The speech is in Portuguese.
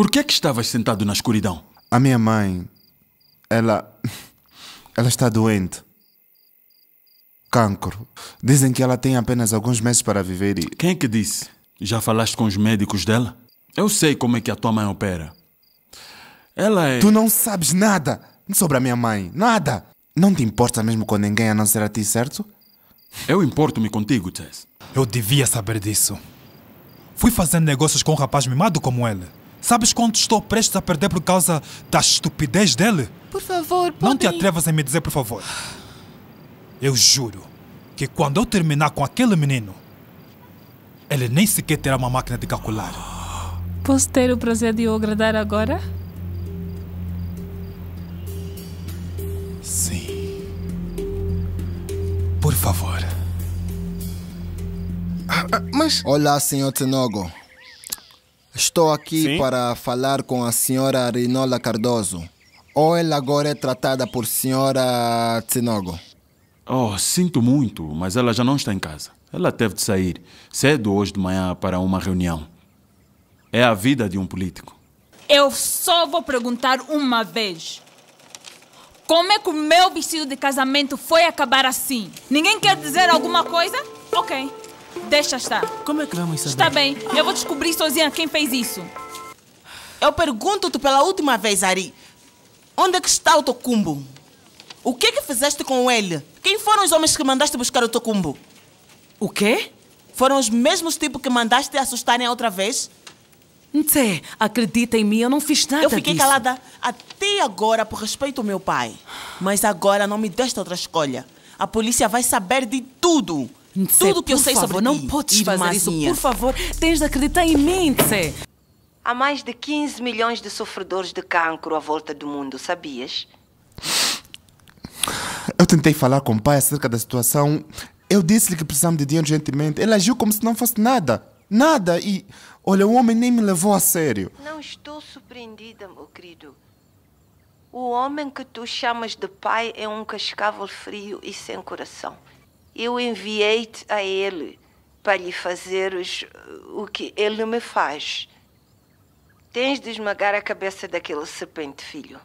Por que é que estavas sentado na escuridão? A minha mãe. Ela. Ela está doente. Cancro. Dizem que ela tem apenas alguns meses para viver e. Quem é que disse? Já falaste com os médicos dela? Eu sei como é que a tua mãe opera. Ela é. Tu não sabes nada sobre a minha mãe. Nada. Não te importa mesmo com ninguém a não ser a ti, certo? Eu importo-me contigo, Tess. Eu devia saber disso. Fui fazendo negócios com um rapaz mimado como ele. Sabes quanto estou prestes a perder por causa da estupidez dele? Por favor, podem... Não te atrevas a me dizer, por favor. Eu juro que quando eu terminar com aquele menino, ele nem sequer terá uma máquina de calcular. Posso ter o prazer de o agradar agora? Sim. Por favor. Ah, ah mas. Olá, senhor Tenogo. Estou aqui Sim? para falar com a senhora Rinola Cardoso. Ou ela agora é tratada por senhora Tsinogo? Oh, sinto muito, mas ela já não está em casa. Ela teve de sair cedo hoje de manhã para uma reunião. É a vida de um político. Eu só vou perguntar uma vez. Como é que o meu vestido de casamento foi acabar assim? Ninguém quer dizer alguma coisa? Ok. Deixa estar. Como é que vamos saber? Está bem, eu vou descobrir sozinha quem fez isso. Eu pergunto-te pela última vez, Ari. Onde é que está o Tocumbo? O que é que fizeste com ele? Quem foram os homens que mandaste buscar o Tocumbo? O quê? Foram os mesmos tipos que mandaste assustarem outra vez? sei. acredita em mim, eu não fiz nada Eu fiquei disso. calada até agora por respeito ao meu pai. Mas agora não me deste outra escolha. A polícia vai saber de tudo tudo o que eu sei sobre ti, não podes fazer isso, por favor. Tens de acreditar em mim, Tse. Há mais de 15 milhões de sofredores de cancro à volta do mundo, sabias? Eu tentei falar com o pai acerca da situação. Eu disse-lhe que precisamos de dinheiro urgentemente. Ele agiu como se não fosse nada. Nada. E, olha, o homem nem me levou a sério. Não estou surpreendida, meu querido. O homem que tu chamas de pai é um cascável frio e sem coração eu enviei a ele para lhe fazer os, o que ele me faz. Tens de esmagar a cabeça daquele serpente, filho.